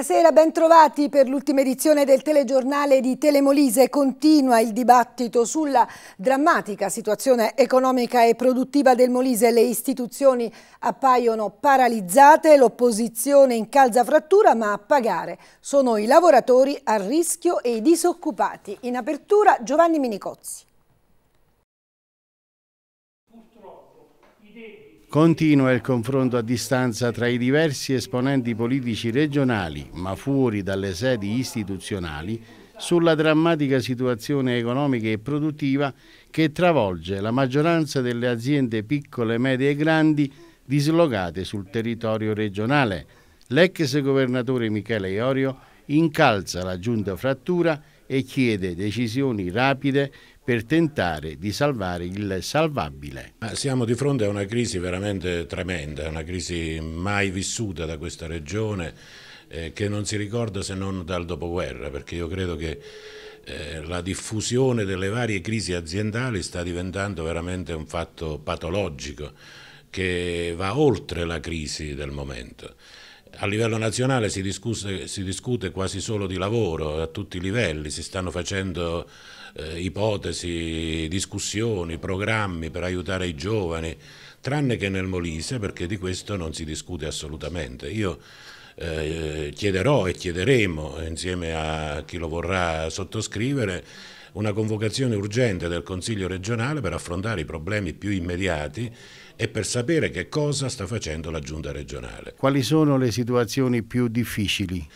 Buonasera, bentrovati per l'ultima edizione del telegiornale di Telemolise. Continua il dibattito sulla drammatica situazione economica e produttiva del Molise. Le istituzioni appaiono paralizzate, l'opposizione in calza frattura, ma a pagare sono i lavoratori a rischio e i disoccupati. In apertura Giovanni Minicozzi. Continua il confronto a distanza tra i diversi esponenti politici regionali, ma fuori dalle sedi istituzionali, sulla drammatica situazione economica e produttiva che travolge la maggioranza delle aziende piccole, medie e grandi dislocate sul territorio regionale. L'ex governatore Michele Iorio incalza la giunta frattura e chiede decisioni rapide per tentare di salvare il salvabile. siamo di fronte a una crisi veramente tremenda, una crisi mai vissuta da questa regione eh, che non si ricorda se non dal dopoguerra, perché io credo che eh, la diffusione delle varie crisi aziendali sta diventando veramente un fatto patologico che va oltre la crisi del momento. A livello nazionale si, discute, si discute quasi solo di lavoro a tutti i livelli, si stanno facendo eh, ipotesi, discussioni, programmi per aiutare i giovani, tranne che nel Molise perché di questo non si discute assolutamente. Io eh, chiederò e chiederemo insieme a chi lo vorrà sottoscrivere una convocazione urgente del Consiglio regionale per affrontare i problemi più immediati e per sapere che cosa sta facendo la giunta regionale. Quali sono le situazioni più difficili?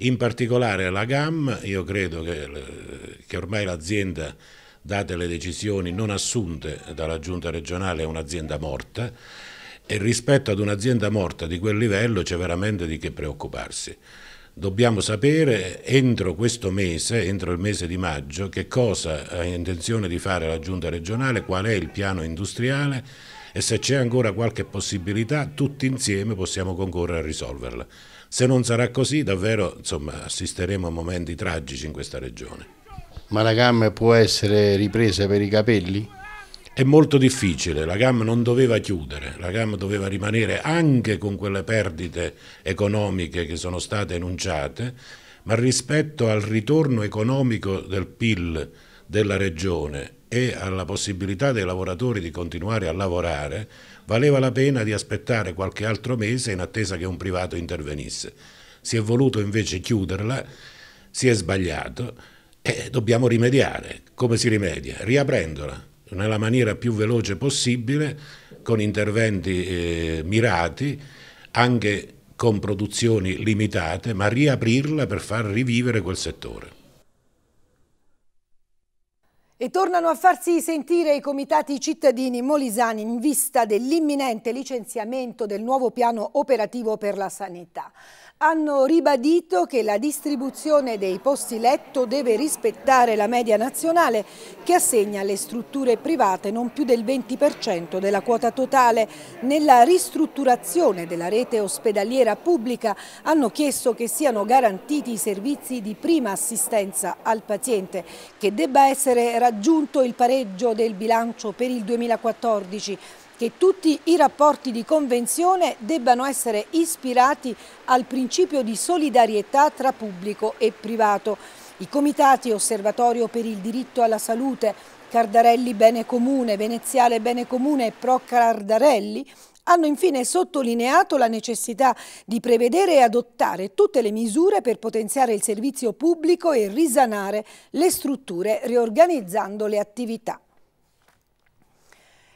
In particolare la GAM, io credo che, eh, che ormai l'azienda, date le decisioni non assunte dalla giunta regionale, è un'azienda morta e rispetto ad un'azienda morta di quel livello c'è veramente di che preoccuparsi. Dobbiamo sapere entro questo mese, entro il mese di maggio, che cosa ha intenzione di fare la giunta regionale, qual è il piano industriale e se c'è ancora qualche possibilità tutti insieme possiamo concorrere a risolverla. Se non sarà così davvero insomma, assisteremo a momenti tragici in questa regione. Ma la GAM può essere ripresa per i capelli? È molto difficile, la GAM non doveva chiudere, la GAM doveva rimanere anche con quelle perdite economiche che sono state enunciate, ma rispetto al ritorno economico del PIL della regione e alla possibilità dei lavoratori di continuare a lavorare, valeva la pena di aspettare qualche altro mese in attesa che un privato intervenisse. Si è voluto invece chiuderla, si è sbagliato e dobbiamo rimediare. Come si rimedia? Riaprendola nella maniera più veloce possibile, con interventi eh, mirati, anche con produzioni limitate, ma riaprirla per far rivivere quel settore. E tornano a farsi sentire i comitati cittadini molisani in vista dell'imminente licenziamento del nuovo piano operativo per la sanità hanno ribadito che la distribuzione dei posti letto deve rispettare la media nazionale che assegna alle strutture private non più del 20% della quota totale. Nella ristrutturazione della rete ospedaliera pubblica hanno chiesto che siano garantiti i servizi di prima assistenza al paziente, che debba essere raggiunto il pareggio del bilancio per il 2014 che tutti i rapporti di convenzione debbano essere ispirati al principio di solidarietà tra pubblico e privato. I comitati Osservatorio per il diritto alla salute, Cardarelli Bene Comune, Veneziale Bene Comune e Pro Cardarelli hanno infine sottolineato la necessità di prevedere e adottare tutte le misure per potenziare il servizio pubblico e risanare le strutture riorganizzando le attività.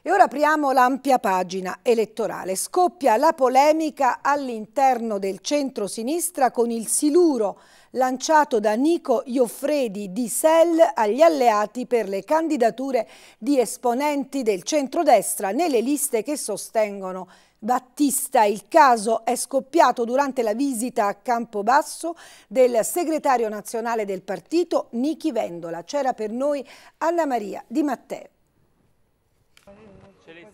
E ora apriamo l'ampia pagina elettorale. Scoppia la polemica all'interno del centro-sinistra con il siluro lanciato da Nico Ioffredi di Sell agli alleati per le candidature di esponenti del centrodestra nelle liste che sostengono Battista. Il caso è scoppiato durante la visita a Campobasso del segretario nazionale del partito Nichi Vendola. C'era per noi Anna Maria Di Matteo. चलिए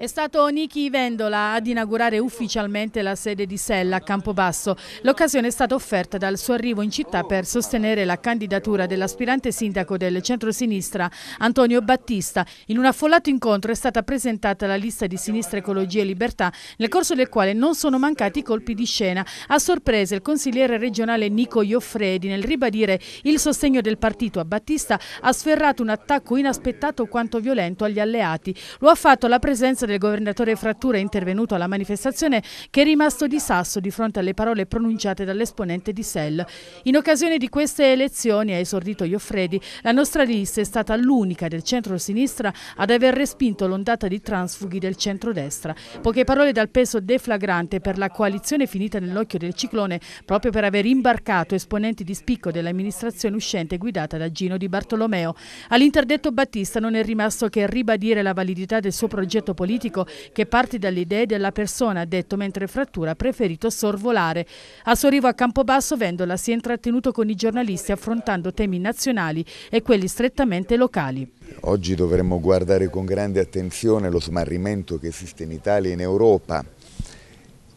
È stato Niki Vendola ad inaugurare ufficialmente la sede di Sella a Campobasso. L'occasione è stata offerta dal suo arrivo in città per sostenere la candidatura dell'aspirante sindaco del centro-sinistra Antonio Battista. In un affollato incontro è stata presentata la lista di Sinistra Ecologia e Libertà, nel corso del quale non sono mancati colpi di scena. A sorpresa il consigliere regionale Nico Ioffredi nel ribadire il sostegno del partito a Battista ha sferrato un attacco inaspettato quanto violento agli alleati. Lo ha fatto la presenza del governatore Frattura è intervenuto alla manifestazione che è rimasto di sasso di fronte alle parole pronunciate dall'esponente di SEL. In occasione di queste elezioni, ha esordito Ioffredi, la nostra lista è stata l'unica del centro-sinistra ad aver respinto l'ondata di transfughi del centro-destra. Poche parole dal peso deflagrante per la coalizione finita nell'occhio del ciclone proprio per aver imbarcato esponenti di spicco dell'amministrazione uscente guidata da Gino Di Bartolomeo. All'interdetto Battista non è rimasto che ribadire la validità del suo progetto politico politico che parte dalle idee della persona, ha detto mentre frattura ha preferito sorvolare. A suo arrivo a Campobasso Vendola si è intrattenuto con i giornalisti affrontando temi nazionali e quelli strettamente locali. Oggi dovremmo guardare con grande attenzione lo smarrimento che esiste in Italia e in Europa,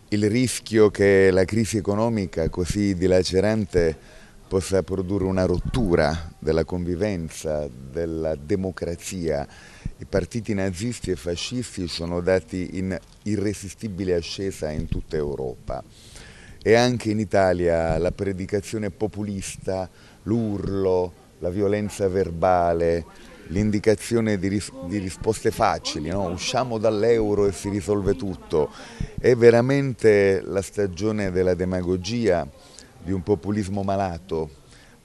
il rischio che la crisi economica così dilacerante possa produrre una rottura della convivenza, della democrazia i partiti nazisti e fascisti sono dati in irresistibile ascesa in tutta Europa e anche in Italia la predicazione populista, l'urlo, la violenza verbale, l'indicazione di, ris di, risposte facili, no? usciamo dall'euro e si risolve tutto, è veramente la stagione della demagogia, di un populismo malato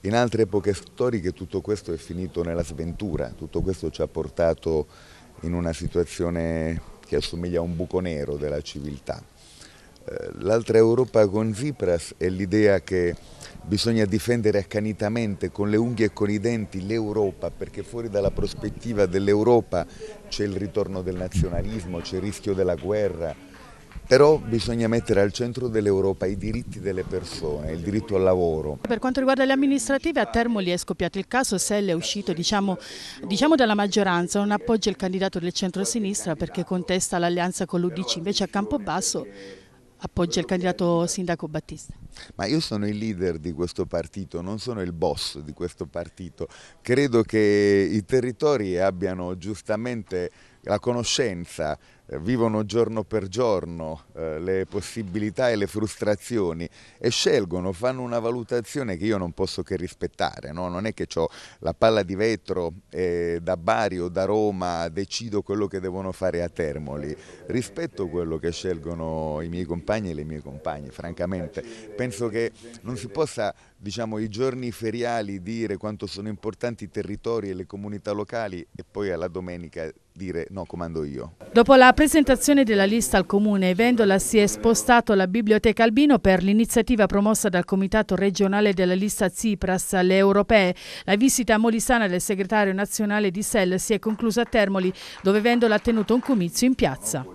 in altre epoche storiche tutto questo è finito nella sventura, tutto questo ci ha portato in una situazione che assomiglia a un buco nero della civiltà. Eh, l'altra Europa con Tsipras è l'idea che bisogna difendere accanitamente con le unghie e con i denti l'Europa perché fuori dalla prospettiva dell'Europa c'è il ritorno del nazionalismo, c'è il rischio della guerra, però bisogna mettere al centro dell'Europa i diritti delle persone, il diritto al lavoro. Per quanto riguarda le amministrative, a Termoli è scoppiato il caso, Selle è uscito diciamo, diciamo dalla maggioranza, non appoggia il candidato del centro-sinistra perché contesta l'alleanza con l'Udc, invece a Campobasso appoggia il candidato sindaco Battista. Ma io sono il leader di questo partito, non sono il boss di questo partito. Credo che i territori abbiano giustamente la conoscenza eh, vivono giorno per giorno eh, le possibilità e le frustrazioni e scelgono, fanno una valutazione che io non posso che rispettare, no? non è che ho la palla di vetro eh, da Bari o da Roma decido quello che devono fare a Termoli, rispetto quello che scelgono i miei compagni e le mie compagne, francamente penso che non si possa diciamo, i giorni feriali dire quanto sono importanti i territori e le comunità locali e poi alla domenica dire no, comando io. Dopo la presentazione della lista al Comune, Vendola Isola si è spostato alla Biblioteca Albino per l'iniziativa promossa dal Comitato regionale della lista Tsipras alle europee. La visita a molisana del segretario nazionale di SEL si è conclusa a Termoli, dove Vendola ha tenuto un comizio in piazza.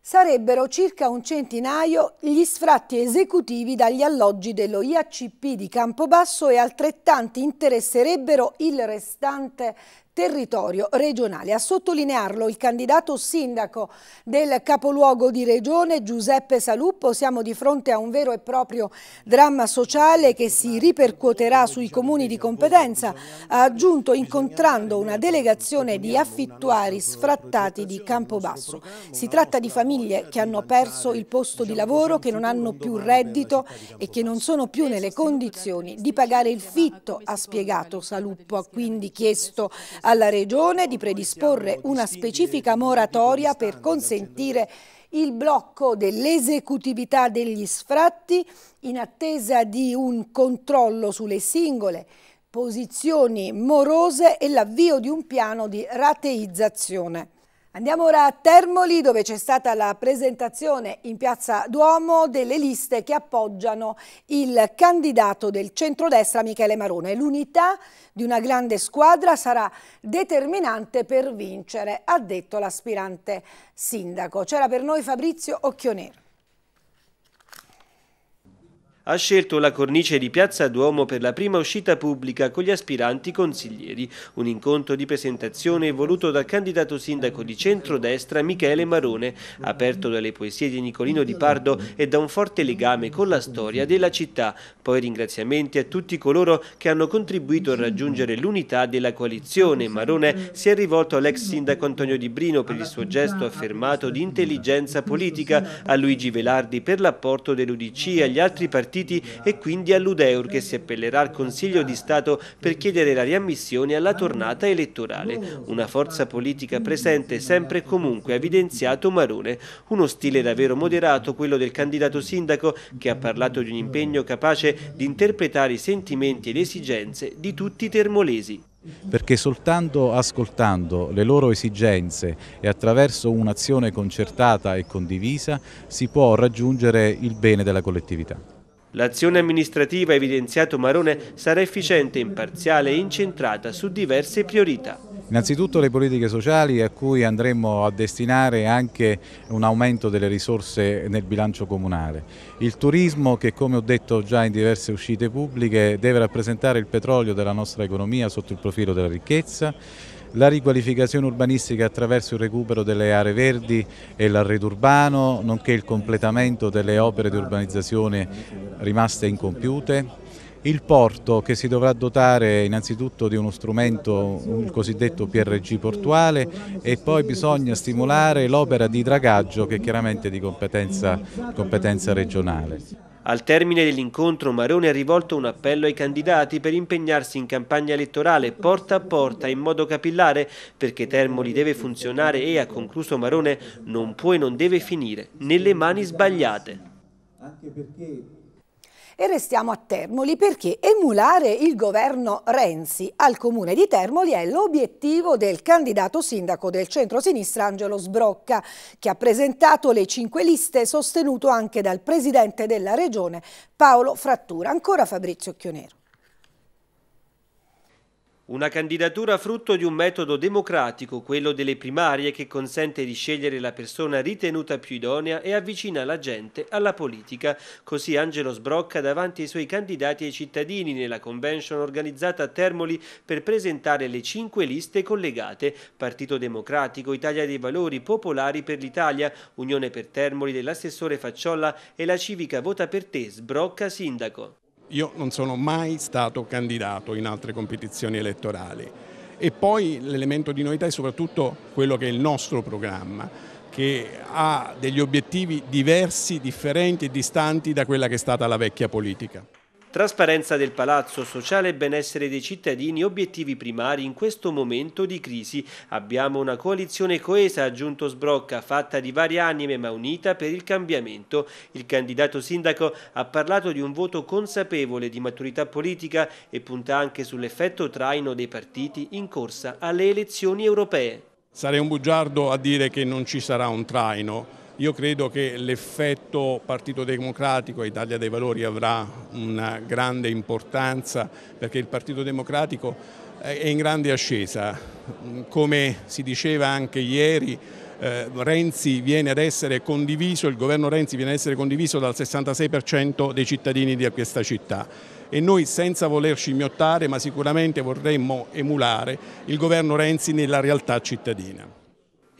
Sarebbero circa un centinaio gli sfratti esecutivi dagli alloggi dello IACP di Campobasso e altrettanti interesserebbero il restante territorio regionale. A sottolinearlo il candidato sindaco del capoluogo di regione Giuseppe Saluppo. Siamo di fronte a un vero e proprio dramma sociale che si ripercuoterà sui comuni di competenza, ha aggiunto incontrando una delegazione di affittuari sfrattati di Campobasso. Si tratta di famiglie che hanno perso il posto di lavoro, che non hanno più reddito e che non sono più nelle condizioni di pagare il fitto, ha spiegato Saluppo. Ha quindi chiesto a alla Regione di predisporre una specifica moratoria per consentire il blocco dell'esecutività degli sfratti in attesa di un controllo sulle singole posizioni morose e l'avvio di un piano di rateizzazione. Andiamo ora a Termoli dove c'è stata la presentazione in piazza Duomo delle liste che appoggiano il candidato del centrodestra Michele Marone. L'unità di una grande squadra sarà determinante per vincere, ha detto l'aspirante sindaco. C'era per noi Fabrizio Occhionero ha scelto la cornice di Piazza Duomo per la prima uscita pubblica con gli aspiranti consiglieri, un incontro di presentazione voluto dal candidato sindaco di centrodestra Michele Marone, aperto dalle poesie di Nicolino Di Pardo e da un forte legame con la storia della città. Poi ringraziamenti a tutti coloro che hanno contribuito a raggiungere l'unità della coalizione. Marone si è rivolto all'ex sindaco Antonio Di Brino per il suo gesto affermato di intelligenza politica, a Luigi Velardi per l'apporto dell'Udc e agli altri partiti pentiti e quindi all'Udeur che si appellerà al Consiglio di Stato per chiedere la riammissione alla tornata elettorale. Una forza politica presente sempre e comunque, ha evidenziato Marone. Uno stile davvero moderato, quello del candidato sindaco che ha parlato di un impegno capace di interpretare i sentimenti e le esigenze di tutti i termolesi perché soltanto ascoltando le loro esigenze e attraverso un'azione concertata e condivisa si può raggiungere il bene della collettività. L'azione amministrativa, ha evidenziato Marone, sarà efficiente, imparziale e incentrata su diverse priorità. Innanzitutto le politiche sociali a cui andremo a destinare anche un aumento delle risorse nel bilancio comunale. Il turismo che come ho detto già in diverse uscite pubbliche deve rappresentare il petrolio della nostra economia sotto il profilo della ricchezza la riqualificazione urbanistica attraverso il recupero delle aree verdi e l'arredo urbano, nonché il completamento delle opere di urbanizzazione rimaste incompiute, il porto che si dovrà dotare innanzitutto di uno strumento, il cosiddetto PRG portuale e poi bisogna stimolare l'opera di dragaggio che è chiaramente di competenza, competenza regionale. Al termine dell'incontro Marone ha rivolto un appello ai candidati per impegnarsi in campagna elettorale porta a porta in modo capillare perché Termoli deve funzionare e, ha concluso Marone, non può e non deve finire nelle mani sbagliate. Anche perché e restiamo a Termoli perché emulare il governo Renzi al comune di Termoli è l'obiettivo del candidato sindaco del centro-sinistra Angelo Sbrocca, che ha presentato le cinque liste sostenuto anche dal presidente della regione Paolo Frattura. Ancora Fabrizio Chionero. Una candidatura frutto di un metodo democratico, quello delle primarie, che consente di scegliere la persona ritenuta più idonea e avvicina la gente alla politica. Così Angelo Sbrocca davanti ai suoi candidati e ai cittadini nella convention organizzata a Termoli per presentare le cinque liste collegate. Partito Democratico, Italia dei Valori, Popolari per l'Italia, Unione per Termoli dell'assessore Facciolla e la civica Vota per te, Sbrocca Sindaco. Io non sono mai stato candidato in altre competizioni elettorali. E poi l'elemento di novità è soprattutto quello che è il nostro programma, che ha degli obiettivi diversi, differenti e distanti da quella che è stata la vecchia politica. Trasparenza del palazzo, sociale e benessere dei cittadini, obiettivi primari in questo momento di crisi. Abbiamo una coalizione coesa, aggiunto Sbrocca, fatta di varie anime ma unita per il cambiamento. Il candidato sindaco ha parlato di un voto consapevole di maturità politica e punta anche sull'effetto traino dei partiti in corsa alle elezioni europee. Sarei un bugiardo a dire che non ci sarà un traino io credo che l'effetto Partito Democratico e Italia dei Valori avrà una grande importanza perché il Partito Democratico è in grande ascesa. Come si diceva anche ieri, eh, Renzi viene ad essere condiviso, il governo Renzi viene ad essere condiviso dal 66% dei cittadini di questa città e noi senza volerci miottare ma sicuramente vorremmo emulare il governo Renzi nella realtà cittadina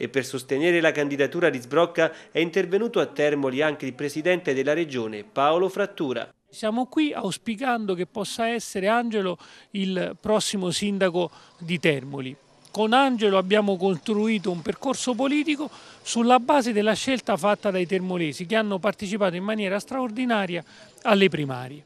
e per sostenere la candidatura di Sbrocca è intervenuto a Termoli anche il presidente della regione Paolo Frattura. Siamo qui auspicando che possa essere Angelo il prossimo sindaco di Termoli. Con Angelo abbiamo costruito un percorso politico sulla base della scelta fatta dai termolesi che hanno partecipato in maniera straordinaria alle primarie.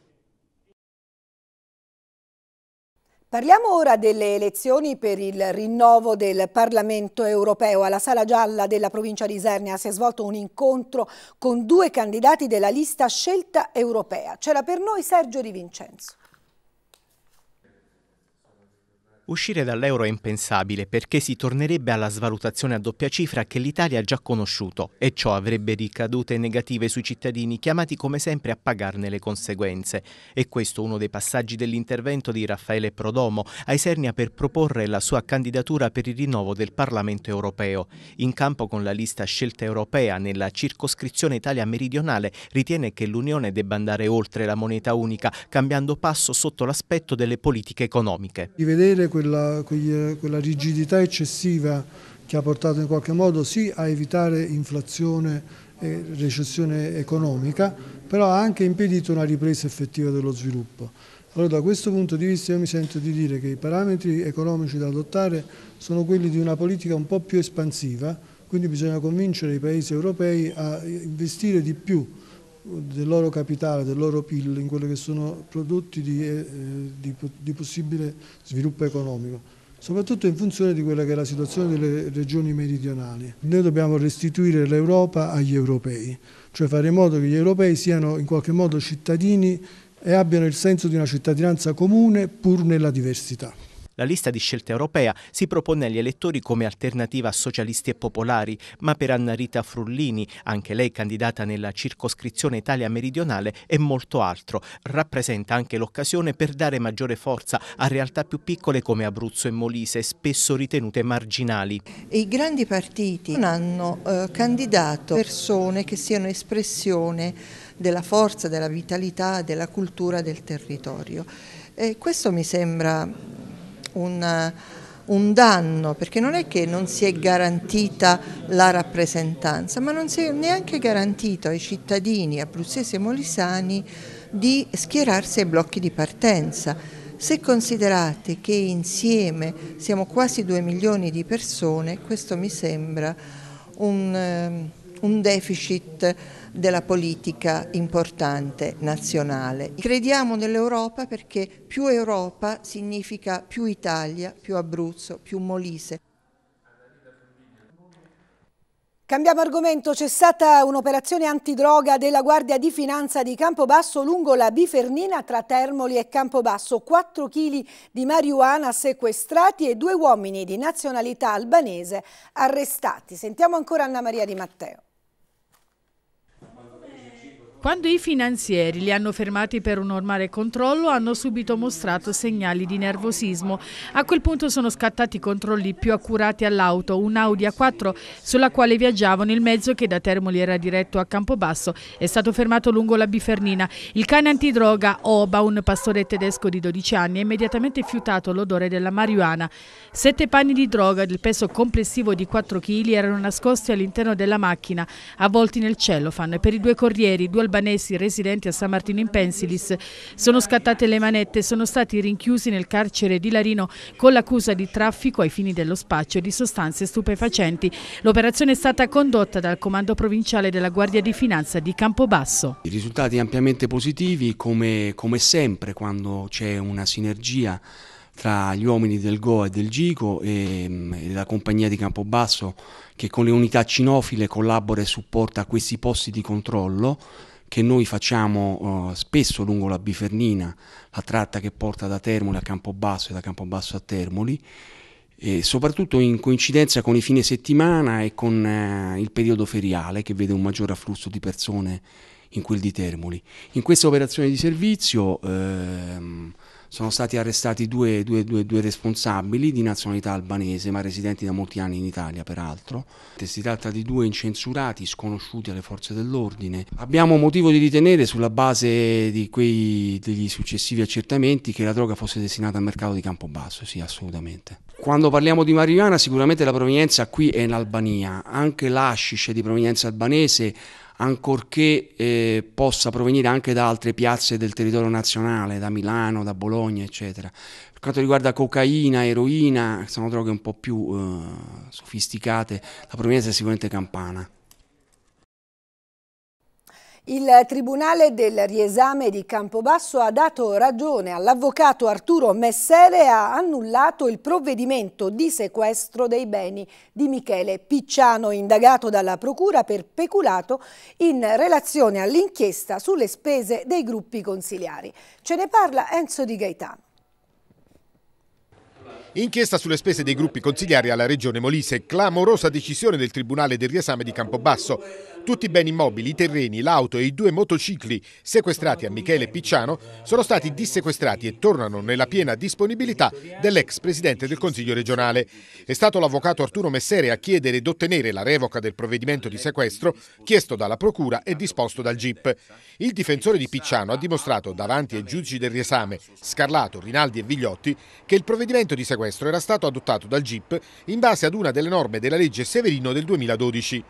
Parliamo ora delle elezioni per il rinnovo del Parlamento europeo. Alla Sala Gialla della provincia di Isernia si è svolto un incontro con due candidati della lista scelta europea. C'era per noi Sergio Di Vincenzo. Uscire dall'euro è impensabile perché si tornerebbe alla svalutazione a doppia cifra che l'Italia ha già conosciuto e ciò avrebbe ricadute negative sui cittadini chiamati come sempre a pagarne le conseguenze. E questo uno dei passaggi dell'intervento di Raffaele Prodomo a Isernia per proporre la sua candidatura per il rinnovo del Parlamento europeo. In campo con la lista scelta europea nella circoscrizione Italia meridionale ritiene che l'Unione debba andare oltre la moneta unica cambiando passo sotto l'aspetto delle politiche economiche quella, quella rigidità eccessiva che ha portato in qualche modo sì a evitare inflazione e recessione economica, però ha anche impedito una ripresa effettiva dello sviluppo. Allora da questo punto di vista io mi sento di dire che i parametri economici da adottare sono quelli di una politica un po' più espansiva, quindi bisogna convincere i paesi europei a investire di più del loro capitale, del loro PIL in quelli che sono prodotti di, eh, di, di, possibile sviluppo economico, soprattutto in funzione di quella che è la situazione delle regioni meridionali. Noi dobbiamo restituire l'Europa agli europei, cioè fare in modo che gli europei siano in qualche modo cittadini e abbiano il senso di una cittadinanza comune pur nella diversità. La lista di scelta europea si propone agli elettori come alternativa a socialisti e popolari, ma per Anna Rita Frullini, anche lei candidata nella circoscrizione Italia meridionale, è molto altro. Rappresenta anche l'occasione per dare maggiore forza a realtà più piccole come Abruzzo e Molise, spesso ritenute marginali. I grandi partiti non hanno eh, candidato persone che siano espressione della forza, della vitalità, della cultura del territorio. E questo mi sembra un, un danno, perché non è che non si è garantita la rappresentanza, ma non si è neanche garantito ai cittadini abruzzesi e molisani di schierarsi ai blocchi di partenza. Se considerate che insieme siamo quasi 2 milioni di persone, questo mi sembra un, ehm, un deficit della politica importante nazionale. Crediamo nell'Europa perché più Europa significa più Italia, più Abruzzo, più Molise. Cambiamo argomento, c'è stata un'operazione antidroga della Guardia di Finanza di Campobasso lungo la Bifernina tra Termoli e Campobasso. 4 kg di marijuana sequestrati e due uomini di nazionalità albanese arrestati. Sentiamo ancora Anna Maria Di Matteo. Quando i finanzieri li hanno fermati per un normale controllo hanno subito mostrato segnali di nervosismo. A quel punto sono scattati controlli più accurati all'auto, un Audi A4 sulla quale viaggiavano il mezzo che da Termoli era diretto a Campobasso. È stato fermato lungo la Bifernina. Il cane antidroga Oba, un pastore tedesco di 12 anni, ha immediatamente fiutato l'odore della marijuana. Sette panni di droga del peso complessivo di 4 kg erano nascosti all'interno della macchina, avvolti nel cellofan. Per i due corrieri, due albanesi, albanesi residenti a San Martino in Pensilis. Sono scattate le manette, sono stati rinchiusi nel carcere di Larino con l'accusa di traffico ai fini dello spaccio di sostanze stupefacenti. L'operazione è stata condotta dal Comando Provinciale della Guardia di Finanza di Campobasso. I risultati ampiamente positivi come, come sempre quando c'è una sinergia tra gli uomini del Go e del Gico e, mm, e, la compagnia di Campobasso che con le unità cinofile collabora e supporta questi posti di controllo che noi facciamo uh, spesso lungo la Bifernina, la tratta che porta da Termoli a Campobasso e da Campobasso a Termoli, soprattutto in coincidenza con i fine settimana e con uh, il periodo feriale che vede un maggior afflusso di persone in quel di Termoli. In questa operazione di servizio ehm, sono stati arrestati due, due, due, due, responsabili di nazionalità albanese, ma residenti da molti anni in Italia peraltro. Si tratta di due incensurati sconosciuti alle forze dell'ordine. Abbiamo motivo di ritenere, sulla base quei, degli successivi accertamenti, che la droga fosse destinata al mercato di Campobasso, sì, assolutamente. Quando parliamo di marijuana, sicuramente la provenienza qui è in Albania, anche l'ascisce di provenienza albanese ancorché eh, possa provenire anche da altre piazze del territorio nazionale, da Milano, da Bologna, eccetera. Per quanto riguarda cocaina, eroina, sono droghe un po' più eh, sofisticate, la provenienza è sicuramente campana. Il Tribunale del Riesame di Campobasso ha dato ragione all'avvocato Arturo Messere e ha annullato il provvedimento di sequestro dei beni di Michele Picciano, indagato dalla Procura per peculato in relazione all'inchiesta sulle spese dei gruppi consiliari. Ce ne parla Enzo Di Gaetano. Inchiesta sulle spese dei gruppi consigliari alla Regione Molise, clamorosa decisione del Tribunale del Riesame di Campobasso. Tutti i beni immobili, i terreni, l'auto e i due motocicli sequestrati a Michele Picciano sono stati dissequestrati e tornano nella piena disponibilità dell'ex presidente del Consiglio regionale. È stato l'avvocato Arturo Messere a chiedere ed ottenere la revoca del provvedimento di sequestro chiesto dalla Procura e disposto dal GIP. Il difensore di Picciano ha dimostrato davanti ai giudici del riesame Scarlato, Rinaldi e Vigliotti che il provvedimento di sequestro era stato adottato dal GIP in base ad una delle norme della legge Severino del 2012.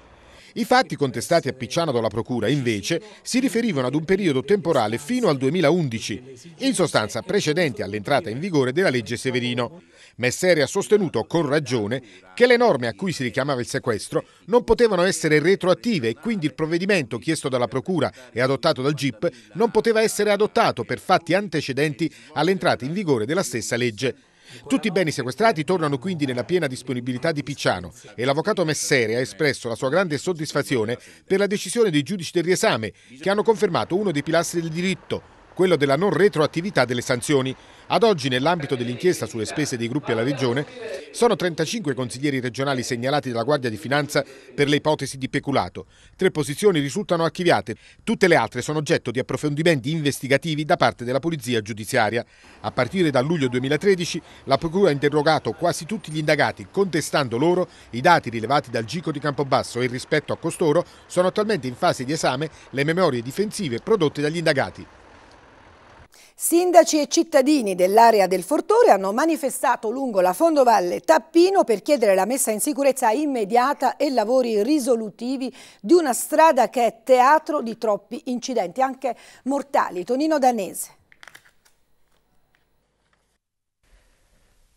I fatti contestati a Picciano dalla Procura, invece, si riferivano ad un periodo temporale fino al 2011, in sostanza precedenti all'entrata in vigore della legge Severino. Messeri ha sostenuto con ragione che le norme a cui si richiamava il sequestro non potevano essere retroattive e quindi il provvedimento chiesto dalla Procura e adottato dal GIP non poteva essere adottato per fatti antecedenti all'entrata in vigore della stessa legge. Tutti i beni sequestrati tornano quindi nella piena disponibilità di Picciano e l'avvocato Messere ha espresso la sua grande soddisfazione per la decisione dei giudici del riesame che hanno confermato uno dei pilastri del diritto, quello della non retroattività delle sanzioni. Ad oggi, nell'ambito dell'inchiesta sulle spese dei gruppi alla Regione, sono 35 consiglieri regionali segnalati dalla Guardia di Finanza per le ipotesi di peculato. Tre posizioni risultano archiviate, tutte le altre sono oggetto di approfondimenti investigativi da parte della Polizia giudiziaria. A partire da luglio 2013, la Procura ha interrogato quasi tutti gli indagati, contestando loro i dati rilevati dal Gico di Campobasso e rispetto a costoro sono attualmente in fase di esame le memorie difensive prodotte dagli indagati. Sindaci e cittadini dell'area del Fortore hanno manifestato lungo la Fondovalle Tappino per chiedere la messa in sicurezza immediata e lavori risolutivi di una strada che è teatro di troppi incidenti, anche mortali. Tonino Danese.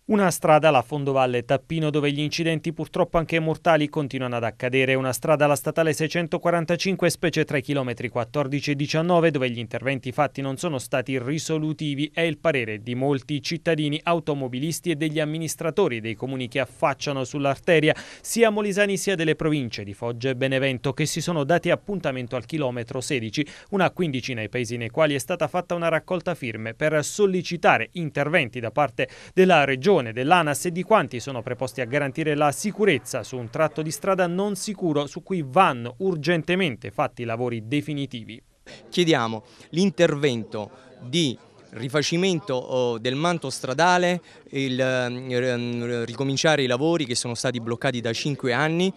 Una strada la Fondovalle Tappino dove gli incidenti purtroppo anche mortali continuano ad accadere, una strada la statale 645 specie 3 km 14 e 19 dove gli interventi fatti non sono stati risolutivi è il parere di molti cittadini, automobilisti e degli amministratori dei comuni che affacciano sull'arteria sia molisani sia delle province di Foggia e Benevento che si sono dati appuntamento al chilometro 16, una quindicina ai paesi nei quali è stata fatta una raccolta firme per sollecitare interventi da parte della regione valutazione dell'ANAS e di quanti sono preposti a garantire la sicurezza su un tratto di strada non sicuro su cui vanno urgentemente fatti i lavori definitivi. Chiediamo l'intervento di rifacimento del manto stradale, il, ehm, ricominciare i lavori che sono stati bloccati da 5 anni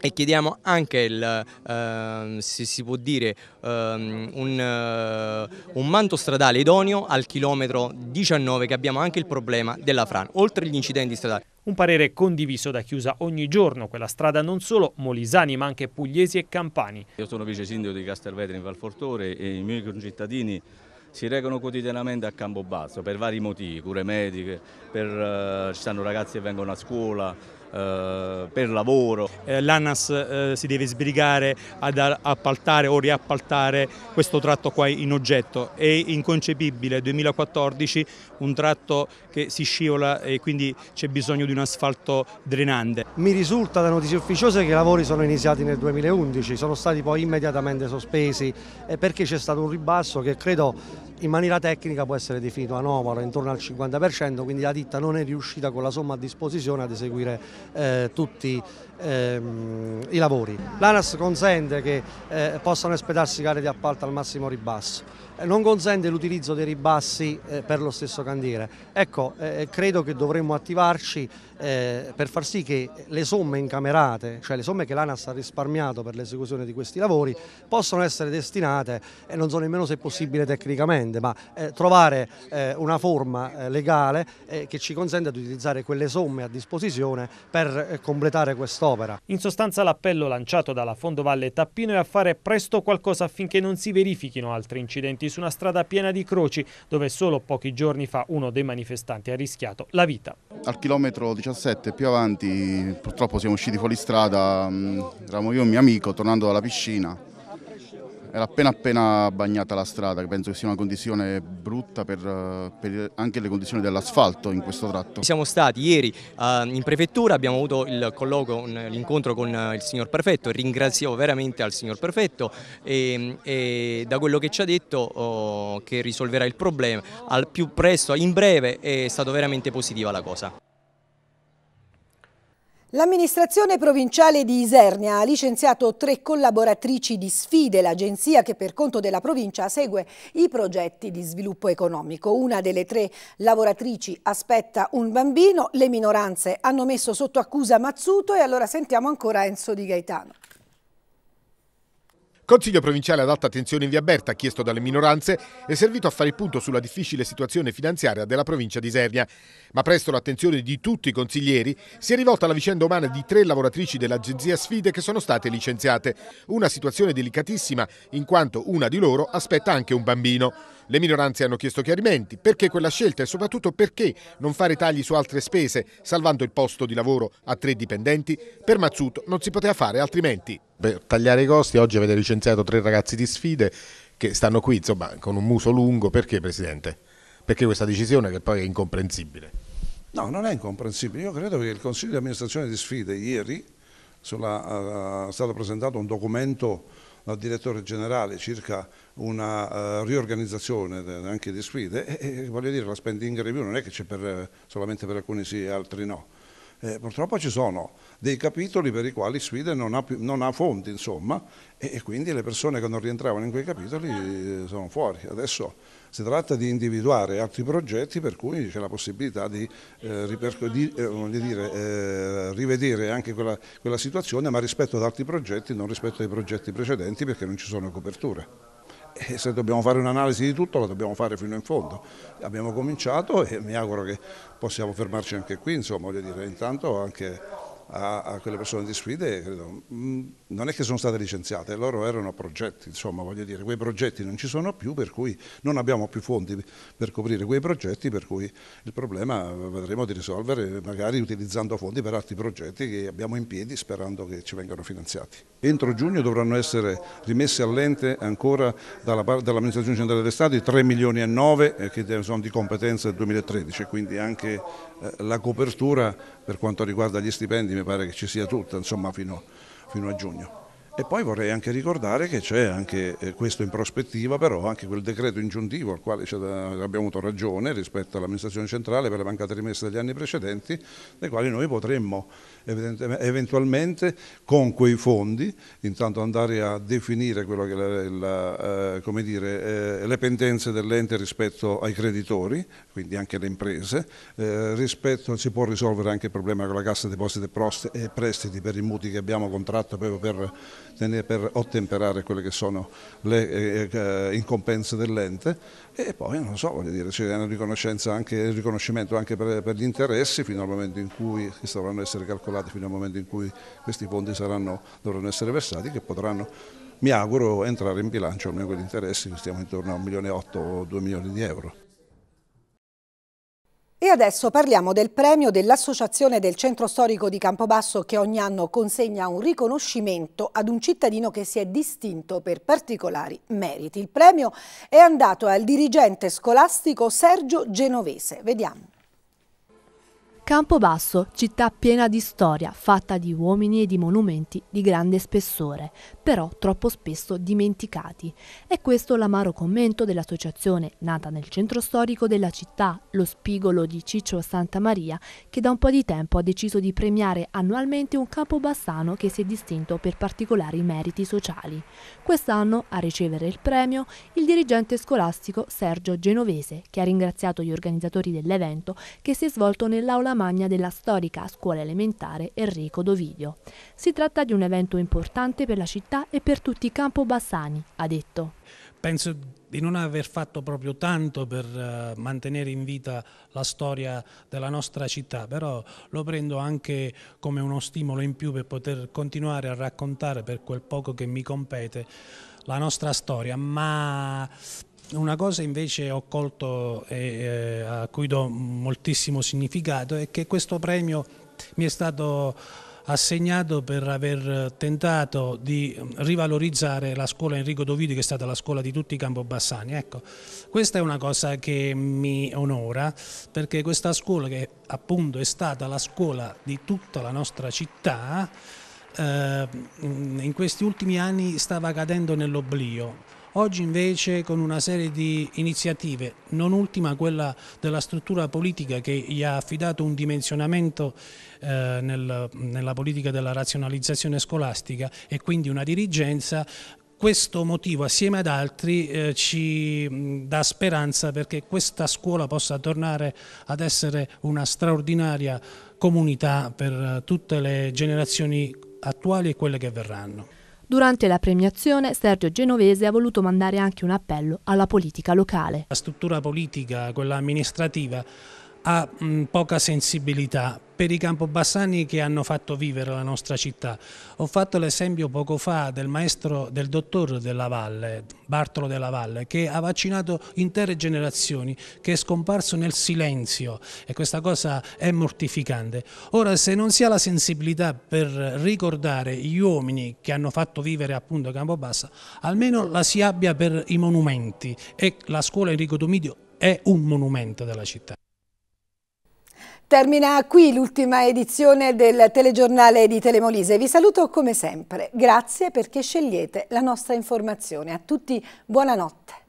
e chiediamo anche il, eh, se si può dire ehm, eh, un, un, manto stradale idoneo al chilometro 19 che abbiamo anche il problema della frana, oltre agli incidenti stradali. Un parere condiviso da chiusa ogni giorno, quella strada non solo molisani ma anche pugliesi e campani. Io sono vice sindaco di Castelvetri in Valfortore e i miei concittadini si recano quotidianamente a Campobasso per vari motivi, cure mediche, per, eh, ci stanno ragazzi che vengono a scuola, eh, per lavoro. Eh, L'ANAS eh, si deve sbrigare ad appaltare o riappaltare questo tratto qua in oggetto, è inconcepibile 2014 un tratto che si scivola e quindi c'è bisogno di un asfalto drenante. Mi risulta da notizie ufficiose che i lavori sono iniziati nel 2011, sono stati poi immediatamente sospesi perché c'è stato un ribasso che credo in maniera tecnica può essere definito anomalo, intorno al 50%, quindi la ditta non è riuscita con la somma a disposizione ad eseguire eh, tutti ehm, i lavori. L'ANAS consente che eh, possano espedarsi gare di appalto al massimo ribasso, non consente l'utilizzo dei ribassi eh, per lo stesso candiere. Ecco, eh, eh, credo che dovremmo attivarci per far sì che le somme incamerate, cioè le somme che l'ANAS ha risparmiato per l'esecuzione di questi lavori, possano essere destinate, e non so nemmeno se è possibile tecnicamente, ma trovare una forma legale che ci consenta di utilizzare quelle somme a disposizione per completare quest'opera. In sostanza l'appello lanciato dalla Fondo Valle Tappino è a fare presto qualcosa affinché non si verifichino altri incidenti morti su una strada piena di croci dove solo pochi giorni fa uno dei manifestanti ha rischiato la vita. Al chilometro 17 più avanti purtroppo siamo usciti fuori strada, mm, eravamo io e un mio amico tornando dalla piscina era appena appena bagnata la strada, che penso che sia una condizione brutta per, eh, per anche le condizioni dell'asfalto in questo tratto. Siamo stati ieri eh, in prefettura, abbiamo avuto il colloquio, l'incontro con eh, il signor prefetto, ringraziamo veramente al signor prefetto e, e da quello che ci ha detto oh, che risolverà il problema al più presto, in breve è stata veramente positiva la cosa. L'amministrazione provinciale di Isernia ha licenziato tre collaboratrici di Sfide, l'agenzia che per conto della provincia segue i progetti di sviluppo economico. Una delle tre lavoratrici aspetta un bambino, le minoranze hanno messo sotto accusa Mazzuto e allora sentiamo ancora Enzo Di Gaetano. Consiglio provinciale ad alta tensione in via Berta, chiesto dalle minoranze, è servito a fare il punto sulla difficile situazione finanziaria della provincia di Isernia. Ma presto l'attenzione di tutti i consiglieri si è rivolta alla vicenda umana di tre lavoratrici dell'agenzia Sfide che sono state licenziate. Una situazione delicatissima, in quanto una di loro aspetta anche un bambino. Le minoranze hanno chiesto chiarimenti, perché quella scelta e soprattutto perché non fare tagli su altre spese, salvando il posto di lavoro a tre dipendenti, per Mazzuto non si poteva fare altrimenti. Per tagliare i costi oggi avete licenziato tre ragazzi di sfide che stanno qui insomma, con un muso lungo, perché Presidente? Perché questa decisione che poi è incomprensibile? No, non è incomprensibile. Io credo che il Consiglio di amministrazione di sfide ieri sulla, uh, è stato presentato un documento dal direttore generale circa una uh, riorganizzazione anche di sfide e, e, voglio dire la spending review non è che c'è eh, solamente per alcuni sì e altri no. Eh, purtroppo ci sono dei capitoli per i quali sfide non ha, più, non ha fondi insomma e, e, quindi le persone che non rientravano in quei capitoli eh, sono fuori. Adesso si tratta di individuare altri progetti per cui c'è la possibilità di, eh, di eh, dire, rivedere anche quella, quella situazione ma rispetto ad altri progetti non rispetto ai progetti precedenti perché non ci sono coperture se dobbiamo fare un'analisi di tutto la dobbiamo fare fino in fondo. Abbiamo cominciato e mi auguro che possiamo fermarci anche qui, insomma, voglio dire, intanto anche a, a quelle persone di sfide, credo, mm, non è che sono state licenziate, loro erano progetti, insomma voglio dire, quei progetti non ci sono più, per cui non abbiamo più fondi per coprire quei progetti, per cui il problema vedremo di risolvere magari utilizzando fondi per altri progetti che abbiamo in piedi sperando che ci vengano finanziati. Entro giugno dovranno essere rimessi all'ente ancora dall'amministrazione centrale dello Stato 3 milioni e 9 eh, che sono di competenza del 2013, quindi anche eh, la copertura per quanto riguarda gli stipendi mi pare che ci sia tutta insomma, fino, fino a giugno. E poi vorrei anche ricordare che c'è anche eh, questo in prospettiva, però anche quel decreto ingiuntivo al quale abbiamo avuto ragione rispetto all'amministrazione centrale per le mancate rimesse degli anni precedenti, dei quali noi potremmo eventualmente con quei fondi intanto andare a definire la, la, eh, dire, eh, le pendenze dell'ente rispetto ai creditori, quindi anche alle imprese, eh, rispetto, si può risolvere anche il problema con la Cassa Depositi e Prestiti per i mutui che abbiamo contratto proprio per, per ottemperare quelle che sono le eh, eh, incompense dell'ente e poi, non so, voglio dire, c'è un riconoscimento anche per, per, gli interessi fino al momento in cui, che dovranno essere calcolati, fino al momento in cui questi fondi saranno, dovranno essere versati, che potranno, mi auguro, entrare in bilancio almeno quegli interessi, che stiamo intorno a 1 milione e 8 o 2 milioni di euro. E adesso parliamo del premio dell'Associazione del Centro Storico di Campobasso che ogni anno consegna un riconoscimento ad un cittadino che si è distinto per particolari meriti. Il premio è andato al dirigente scolastico Sergio Genovese. Vediamo. Campobasso, città piena di storia, fatta di uomini e di monumenti di grande spessore, però troppo spesso dimenticati. È questo l'amaro commento dell'associazione nata nel centro storico della città, lo spigolo di Ciccio Santa Maria, che da un po' di tempo ha deciso di premiare annualmente un campobassano che si è distinto per particolari meriti sociali. Quest'anno a ricevere il premio il dirigente scolastico Sergio Genovese, che ha ringraziato gli organizzatori dell'evento che si è svolto nell'aula Magna della storica scuola elementare Enrico Dovidio. Si tratta di un evento importante per la città e per tutti i campobassani, ha detto. Penso di non aver fatto proprio tanto per eh, mantenere in vita la storia della nostra città, però lo prendo anche come uno stimolo in più per poter continuare a raccontare per quel poco che mi compete la nostra storia, ma una cosa invece ho colto e eh, a cui do moltissimo significato è che questo premio mi è stato assegnato per aver tentato di rivalorizzare la scuola Enrico Dovidi che è stata la scuola di tutti i Campobassani. Ecco, questa è una cosa che mi onora perché questa scuola che appunto è stata la scuola di tutta la nostra città eh, in questi ultimi anni stava cadendo nell'oblio Oggi invece con una serie di iniziative, non ultima quella della struttura politica che gli ha affidato un dimensionamento eh, nel, nella politica della razionalizzazione scolastica e quindi una dirigenza, questo motivo assieme ad altri eh, ci dà speranza perché questa scuola possa tornare ad essere una straordinaria comunità per eh, tutte le generazioni attuali e quelle che verranno. Durante la premiazione Sergio Genovese ha voluto mandare anche un appello alla politica locale. La struttura politica, quella amministrativa, ha poca sensibilità per i campobassani che hanno fatto vivere la nostra città. Ho fatto l'esempio poco fa del maestro, del dottor della Valle, Bartolo della Valle, che ha vaccinato intere generazioni, che è scomparso nel silenzio e questa cosa è mortificante. Ora, se non si ha la sensibilità per ricordare gli uomini che hanno fatto vivere appunto Campobassa, almeno la si abbia per i monumenti e la scuola Enrico Domidio è un monumento della città. Termina qui l'ultima edizione del telegiornale di Telemolise. Vi saluto come sempre. Grazie perché scegliete la nostra informazione. A tutti buonanotte.